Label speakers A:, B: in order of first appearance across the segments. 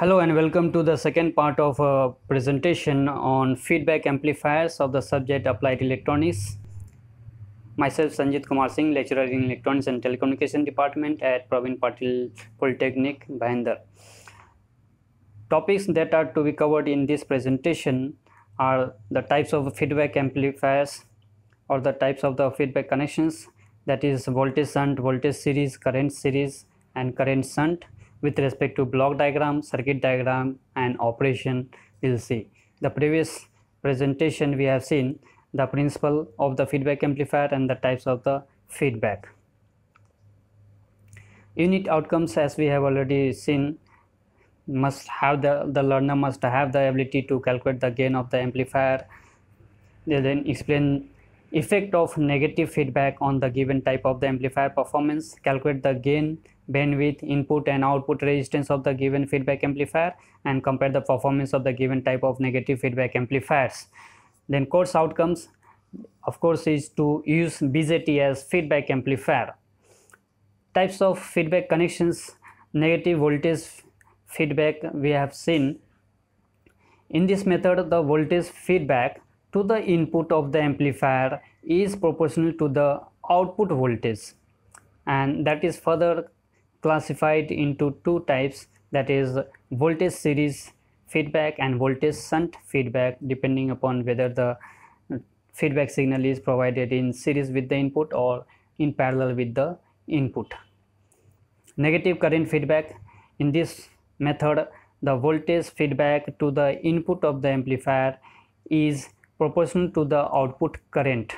A: Hello and welcome to the second part of a presentation on feedback amplifiers of the subject applied electronics. Myself Sanjit Kumar Singh, lecturer in electronics and telecommunication department at Pravin Patil Polytechnic, Bhayandar. Topics that are to be covered in this presentation are the types of feedback amplifiers or the types of the feedback connections that is voltage shunt, voltage series, current series and current shunt with respect to block diagram, circuit diagram and operation we'll see. The previous presentation we have seen the principle of the feedback amplifier and the types of the feedback. Unit outcomes as we have already seen must have the, the learner must have the ability to calculate the gain of the amplifier they then explain effect of negative feedback on the given type of the amplifier performance calculate the gain bandwidth, input and output resistance of the given feedback amplifier and compare the performance of the given type of negative feedback amplifiers. Then course outcomes of course is to use BJT as feedback amplifier. Types of feedback connections, negative voltage feedback we have seen. In this method the voltage feedback to the input of the amplifier is proportional to the output voltage and that is further classified into two types that is voltage series feedback and voltage shunt feedback depending upon whether the feedback signal is provided in series with the input or in parallel with the input. Negative current feedback in this method the voltage feedback to the input of the amplifier is proportional to the output current.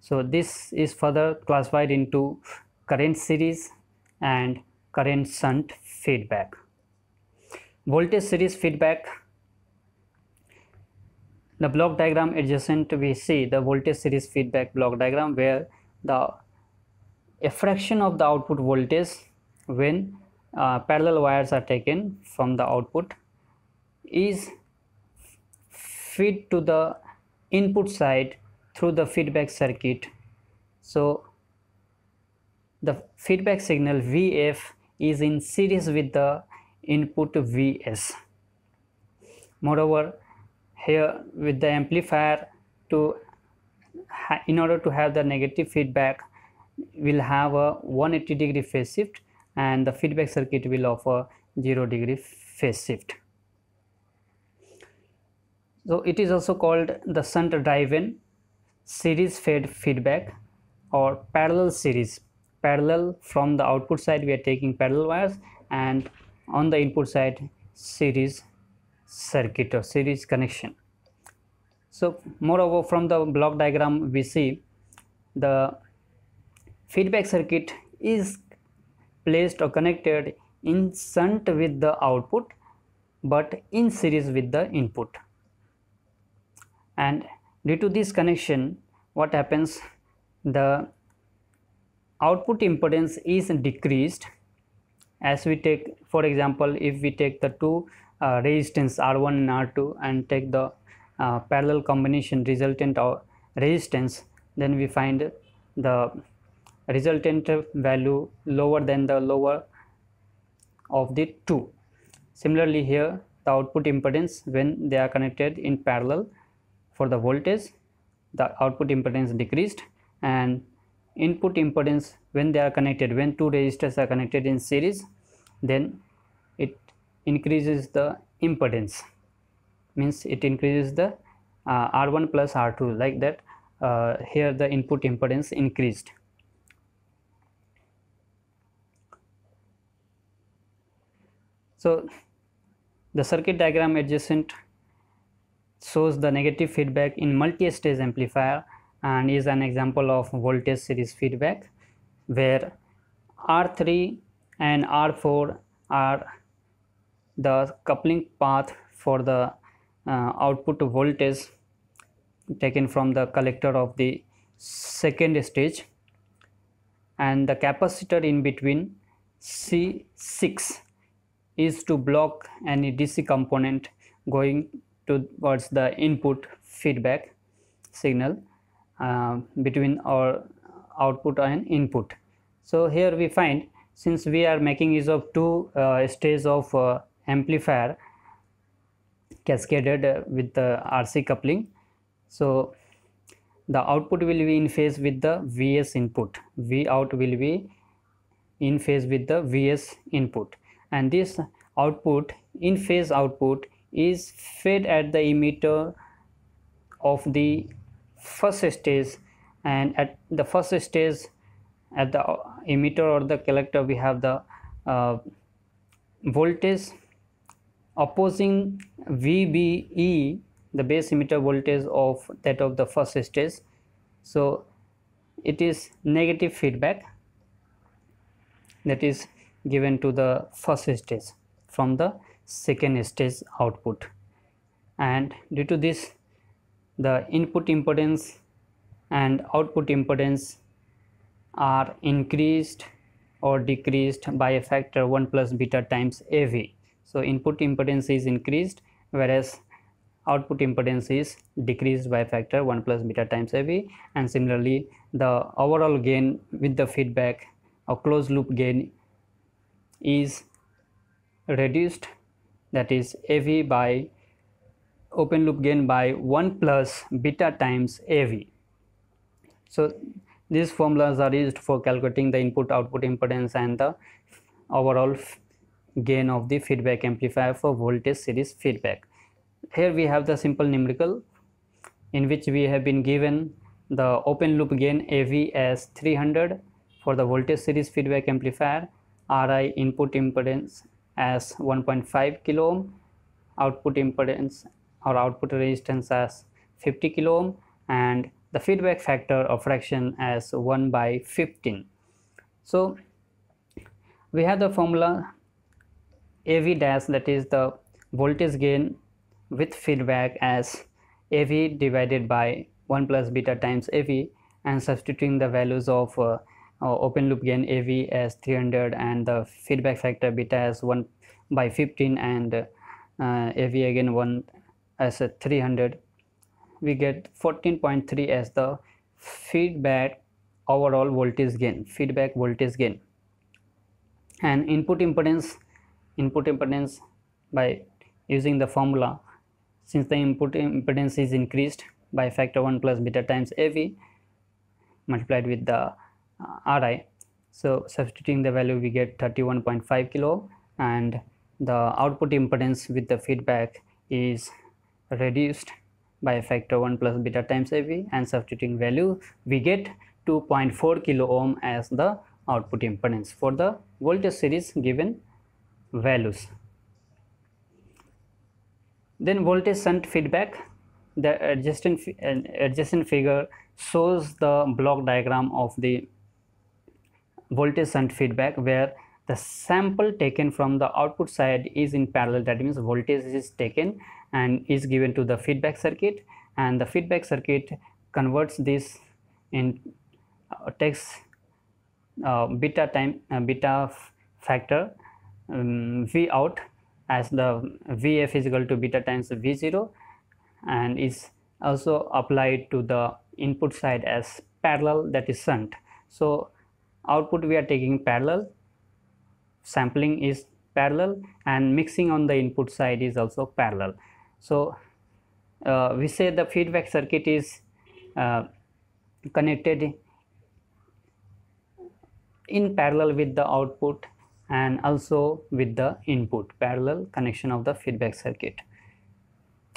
A: So this is further classified into current series and current shunt feedback. Voltage series feedback the block diagram adjacent we see the voltage series feedback block diagram where the a fraction of the output voltage when uh, parallel wires are taken from the output is feed to the input side through the feedback circuit so the feedback signal VF is in series with the input Vs. Moreover, here with the amplifier to in order to have the negative feedback will have a 180 degree phase shift and the feedback circuit will offer 0 degree phase shift. So it is also called the shunt driven series fed feedback or parallel series parallel from the output side we are taking parallel wires and on the input side series circuit or series connection so moreover from the block diagram we see the feedback circuit is placed or connected in shunt with the output but in series with the input and due to this connection what happens the output impedance is decreased as we take for example if we take the two uh, resistance R1 and R2 and take the uh, parallel combination resultant or resistance then we find the resultant value lower than the lower of the two similarly here the output impedance when they are connected in parallel for the voltage the output impedance decreased and input impedance when they are connected when two resistors are connected in series then it increases the impedance means it increases the uh, r1 plus r2 like that uh, here the input impedance increased so the circuit diagram adjacent shows the negative feedback in multi-stage amplifier and is an example of voltage series feedback where R3 and R4 are the coupling path for the uh, output voltage taken from the collector of the second stage and the capacitor in between C6 is to block any DC component going towards the input feedback signal uh, between our output and input. So here we find since we are making use of two uh, stages of uh, amplifier cascaded uh, with the RC coupling. So the output will be in phase with the VS input. V out will be in phase with the VS input and this output in phase output is fed at the emitter of the first stage and at the first stage at the emitter or the collector we have the uh, voltage opposing VBE the base emitter voltage of that of the first stage so it is negative feedback that is given to the first stage from the second stage output and due to this the input impedance and output impedance are increased or decreased by a factor 1 plus beta times AV. So input impedance is increased whereas output impedance is decreased by a factor 1 plus beta times AV and similarly the overall gain with the feedback or closed loop gain is reduced that is AV by open loop gain by 1 plus beta times AV. So these formulas are used for calculating the input output impedance and the overall gain of the feedback amplifier for voltage series feedback. Here we have the simple numerical in which we have been given the open loop gain AV as 300 for the voltage series feedback amplifier, RI input impedance as 1.5 kilo ohm, output impedance our output resistance as 50 kilo ohm and the feedback factor of fraction as 1 by 15 so we have the formula AV dash that is the voltage gain with feedback as AV divided by 1 plus beta times AV and substituting the values of uh, uh open loop gain AV as 300 and the feedback factor beta as 1 by 15 and uh, AV again 1 as a 300 we get 14.3 as the feedback overall voltage gain feedback voltage gain and input impedance input impedance by using the formula since the input impedance is increased by factor 1 plus beta times AV multiplied with the uh, RI so substituting the value we get 31.5 kilo and the output impedance with the feedback is reduced by a factor 1 plus beta times AV and substituting value we get 2.4 kilo ohm as the output impedance for the voltage series given values. Then voltage shunt feedback the adjacent, uh, adjacent figure shows the block diagram of the voltage shunt feedback where the sample taken from the output side is in parallel that means voltage is taken and is given to the feedback circuit and the feedback circuit converts this in uh, takes uh, beta time uh, beta factor um, v out as the vf is equal to beta times v0 and is also applied to the input side as parallel that is sent. so output we are taking parallel sampling is parallel and mixing on the input side is also parallel so uh, we say the feedback circuit is uh, connected in parallel with the output and also with the input parallel connection of the feedback circuit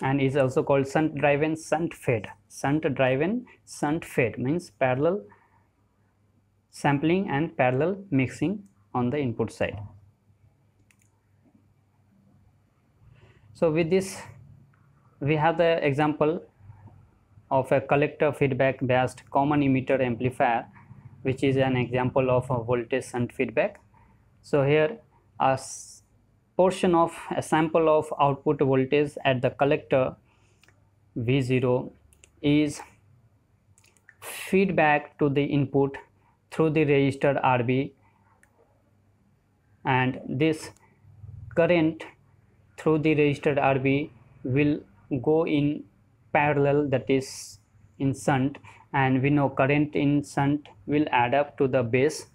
A: and is also called shunt driven shunt fed shunt driven shunt fed means parallel sampling and parallel mixing on the input side so with this we have the example of a collector feedback based common emitter amplifier which is an example of a voltage and feedback so here a portion of a sample of output voltage at the collector v0 is feedback to the input through the resistor rb and this current through the resistor rb will go in parallel that is in shunt and we know current in shunt will add up to the base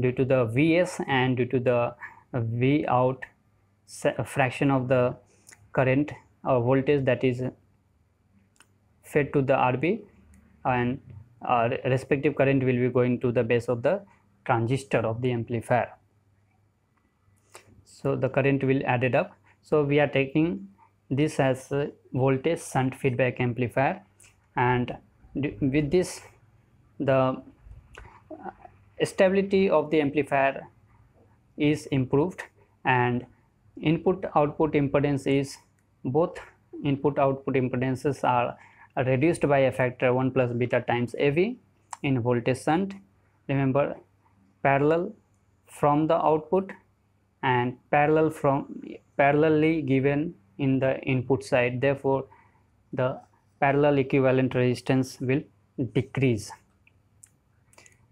A: due to the Vs and due to the V out fraction of the current or uh, voltage that is fed to the RB and our respective current will be going to the base of the transistor of the amplifier. So the current will added up. So we are taking this has voltage shunt feedback amplifier and with this the uh, stability of the amplifier is improved and input output impedance is both input output impedances are reduced by a factor 1 plus beta times AV in voltage shunt remember parallel from the output and parallel from parallelly given in the input side therefore the parallel equivalent resistance will decrease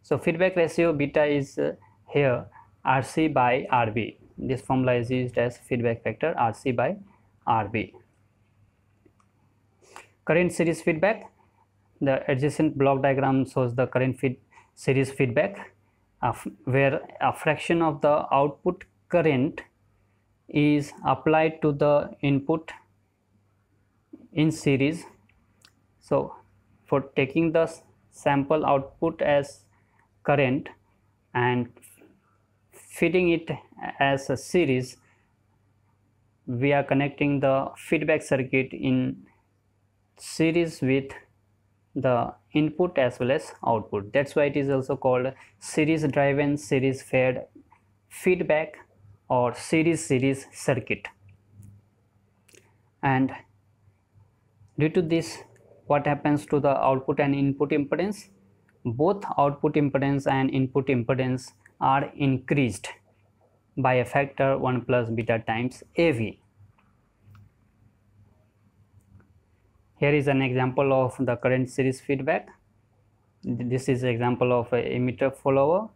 A: so feedback ratio beta is uh, here rc by rb this formula is used as feedback factor rc by rb current series feedback the adjacent block diagram shows the current feed series feedback uh, where a fraction of the output current is applied to the input in series so for taking the sample output as current and feeding it as a series we are connecting the feedback circuit in series with the input as well as output that's why it is also called series driven series fed feedback or series series circuit and due to this what happens to the output and input impedance both output impedance and input impedance are increased by a factor 1 plus beta times AV. Here is an example of the current series feedback. This is example of a emitter follower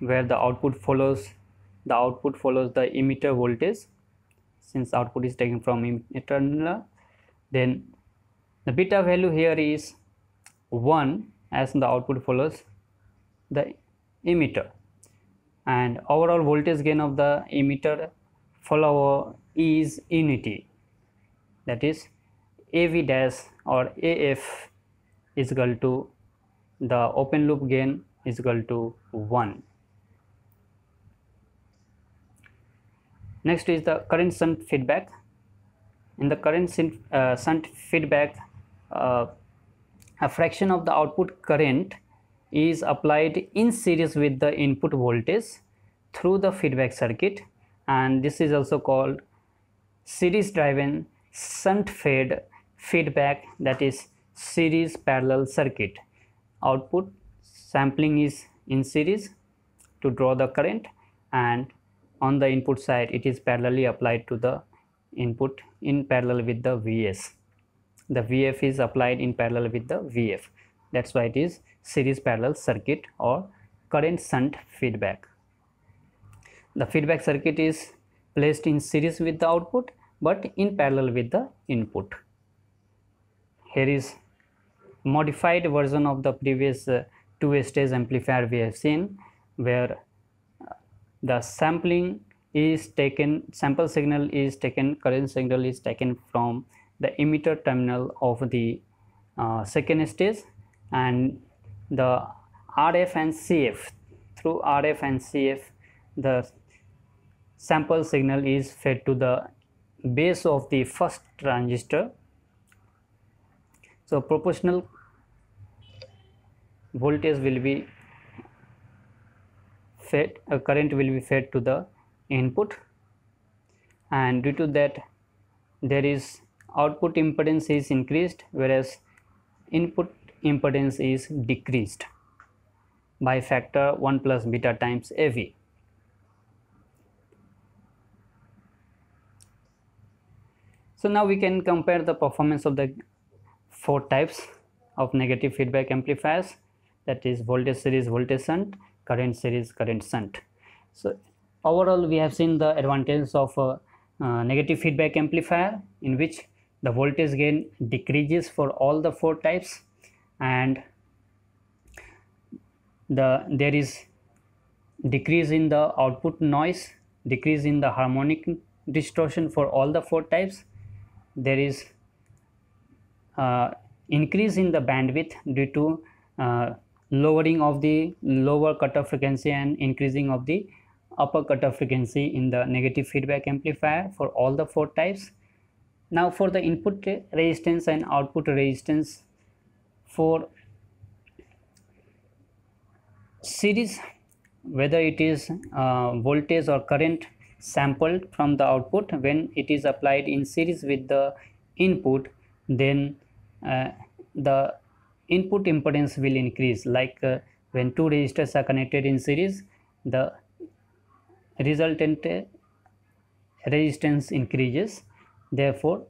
A: where the output follows the output follows the emitter voltage since output is taken from emitter terminal then the beta value here is 1 as the output follows the emitter and overall voltage gain of the emitter follower is unity that is AV dash or AF is equal to the open loop gain is equal to 1 next is the current shunt feedback in the current shunt uh, feedback uh, a fraction of the output current is applied in series with the input voltage through the feedback circuit and this is also called series driven shunt fed feedback that is series parallel circuit output sampling is in series to draw the current and on the input side it is parallelly applied to the input in parallel with the VS the VF is applied in parallel with the VF that's why it is series parallel circuit or current shunt feedback the feedback circuit is placed in series with the output but in parallel with the input here is modified version of the previous uh, two stage amplifier we have seen where the sampling is taken sample signal is taken current signal is taken from the emitter terminal of the uh, second stage and the RF and CF through RF and CF the sample signal is fed to the base of the first transistor so proportional voltage will be set a current will be fed to the input and due to that there is output impedance is increased whereas input impedance is decreased by factor 1 plus beta times AV. So now we can compare the performance of the four types of negative feedback amplifiers that is voltage series, voltage shunt, current series current shunt so overall we have seen the advantages of uh, uh, negative feedback amplifier in which the voltage gain decreases for all the four types and the there is decrease in the output noise decrease in the harmonic distortion for all the four types there is uh, increase in the bandwidth due to uh, lowering of the lower cutoff frequency and increasing of the upper cutoff frequency in the negative feedback amplifier for all the four types. Now for the input resistance and output resistance for series whether it is uh, voltage or current sampled from the output when it is applied in series with the input then uh, the input impedance will increase like uh, when two resistors are connected in series the resultant uh, resistance increases therefore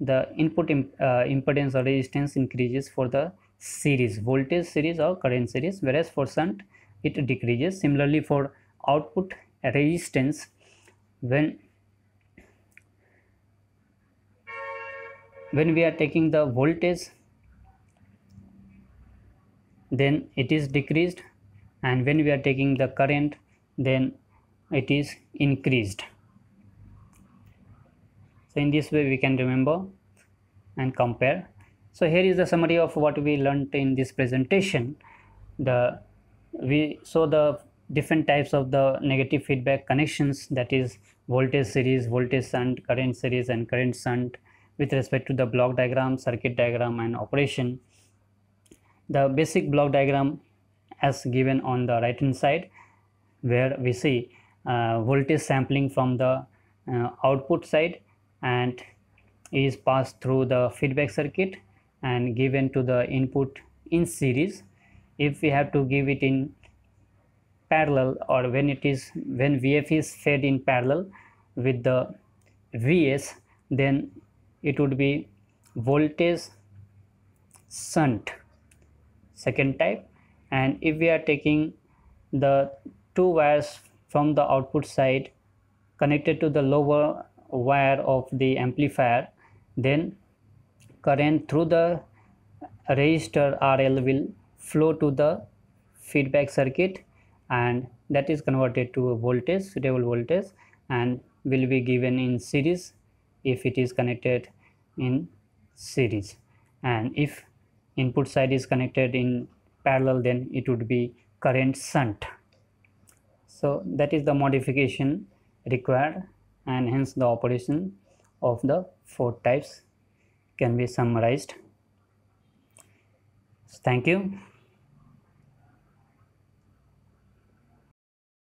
A: the input imp uh, impedance or resistance increases for the series voltage series or current series whereas for shunt it decreases similarly for output resistance when when we are taking the voltage then it is decreased and when we are taking the current then it is increased so in this way we can remember and compare so here is the summary of what we learnt in this presentation the we saw the different types of the negative feedback connections that is voltage series voltage shunt current series and current shunt with respect to the block diagram circuit diagram and operation the basic block diagram as given on the right hand side where we see uh, voltage sampling from the uh, output side and is passed through the feedback circuit and given to the input in series if we have to give it in parallel or when it is when vf is fed in parallel with the vs then it would be voltage shunt second type and if we are taking the two wires from the output side connected to the lower wire of the amplifier then current through the resistor RL will flow to the feedback circuit and that is converted to a voltage suitable voltage and will be given in series if it is connected in series and if input side is connected in parallel then it would be current shunt so that is the modification required and hence the operation of the four types can be summarized thank you